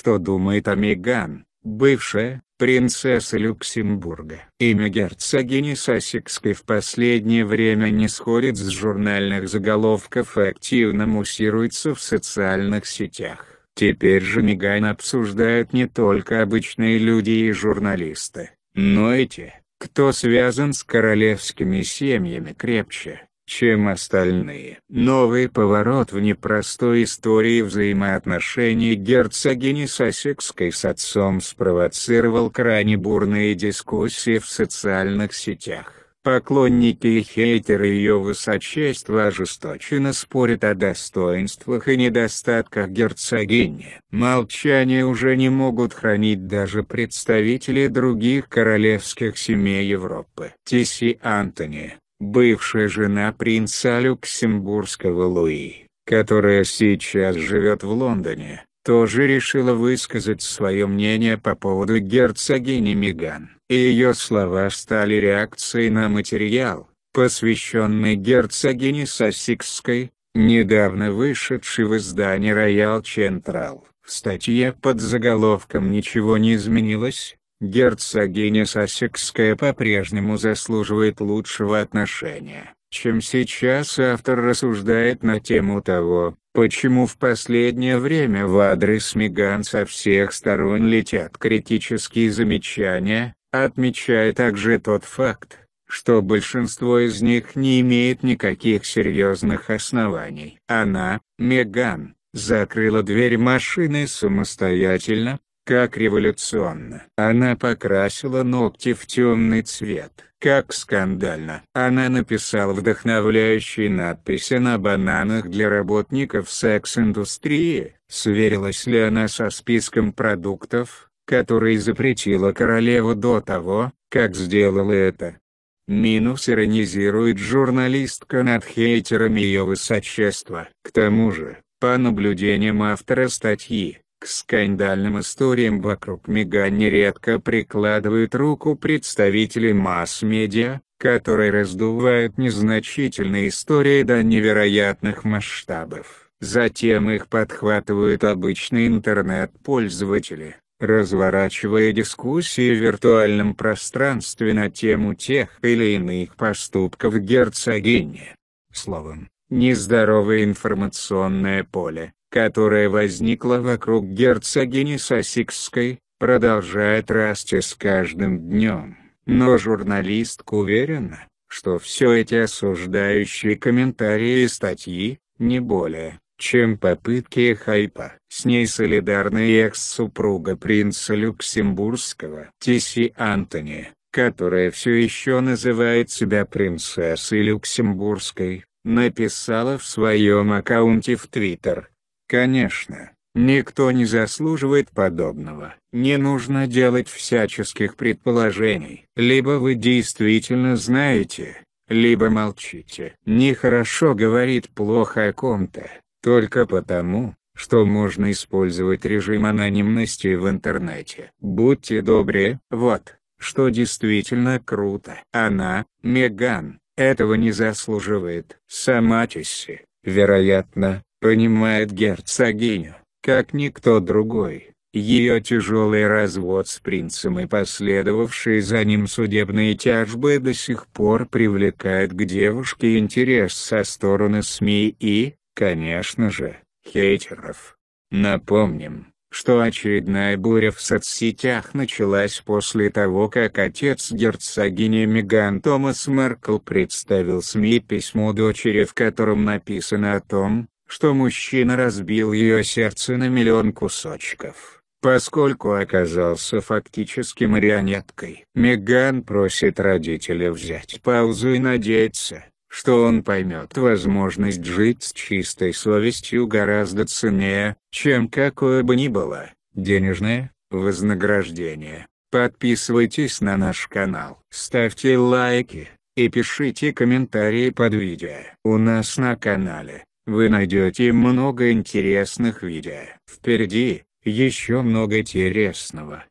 что думает о Меган, бывшая принцесса Люксембурга. Имя герцогини Сассекской в последнее время не сходит с журнальных заголовков и активно муссируется в социальных сетях. Теперь же Меган обсуждают не только обычные люди и журналисты, но и те, кто связан с королевскими семьями крепче чем остальные. Новый поворот в непростой истории взаимоотношений герцогини Сосекской с отцом спровоцировал крайне бурные дискуссии в социальных сетях. Поклонники и хейтеры ее высочества ожесточенно спорят о достоинствах и недостатках герцогини. Молчание уже не могут хранить даже представители других королевских семей Европы. Тиси Антони, бывшая жена принца Люксембургского Луи, которая сейчас живет в Лондоне, тоже решила высказать свое мнение по поводу герцогини Меган. И ее слова стали реакцией на материал, посвященный герцогине Сосикской, недавно вышедший в издании Royal Central. В статье под заголовком «Ничего не изменилось», Герцогиня Сассекская по-прежнему заслуживает лучшего отношения, чем сейчас автор рассуждает на тему того, почему в последнее время в адрес Меган со всех сторон летят критические замечания, отмечая также тот факт, что большинство из них не имеет никаких серьезных оснований. Она, Меган, закрыла дверь машины самостоятельно, как революционно. Она покрасила ногти в темный цвет. Как скандально. Она написала вдохновляющие надписи на бананах для работников секс-индустрии. Сверилась ли она со списком продуктов, которые запретила королева до того, как сделала это? Минус иронизирует журналистка над хейтерами ее высочества. К тому же, по наблюдениям автора статьи, к скандальным историям вокруг Мега нередко прикладывают руку представители масс-медиа, которые раздувают незначительные истории до невероятных масштабов. Затем их подхватывают обычные интернет-пользователи, разворачивая дискуссии в виртуальном пространстве на тему тех или иных поступков герцогини. Словом, нездоровое информационное поле, которая возникла вокруг герцогини Сосикской, продолжает расти с каждым днем. Но журналистка уверена, что все эти осуждающие комментарии и статьи, не более, чем попытки хайпа. С ней солидарна и экс-супруга принца Люксембургского Тиси Антони, которая все еще называет себя принцессой Люксембургской, написала в своем аккаунте в Твиттер, Конечно, никто не заслуживает подобного. Не нужно делать всяческих предположений. Либо вы действительно знаете, либо молчите. Нехорошо говорит плохо о ком-то, только потому, что можно использовать режим анонимности в интернете. Будьте добры. Вот, что действительно круто. Она, Меган, этого не заслуживает. Сама Тесси, вероятно, Понимает Герцогиню, как никто другой, ее тяжелый развод с принцем и последовавшие за ним судебные тяжбы до сих пор привлекают к девушке интерес со стороны СМИ и, конечно же, хейтеров. Напомним, что очередная буря в соцсетях началась после того, как отец герцогини Меган Томас Меркл представил СМИ письмо дочери, в котором написано о том, что мужчина разбил ее сердце на миллион кусочков, поскольку оказался фактически марионеткой. Меган просит родителя взять паузу и надеяться, что он поймет возможность жить с чистой совестью гораздо ценнее, чем какое бы ни было, денежное, вознаграждение. Подписывайтесь на наш канал. Ставьте лайки, и пишите комментарии под видео. У нас на канале вы найдете много интересных видео. Впереди, еще много интересного.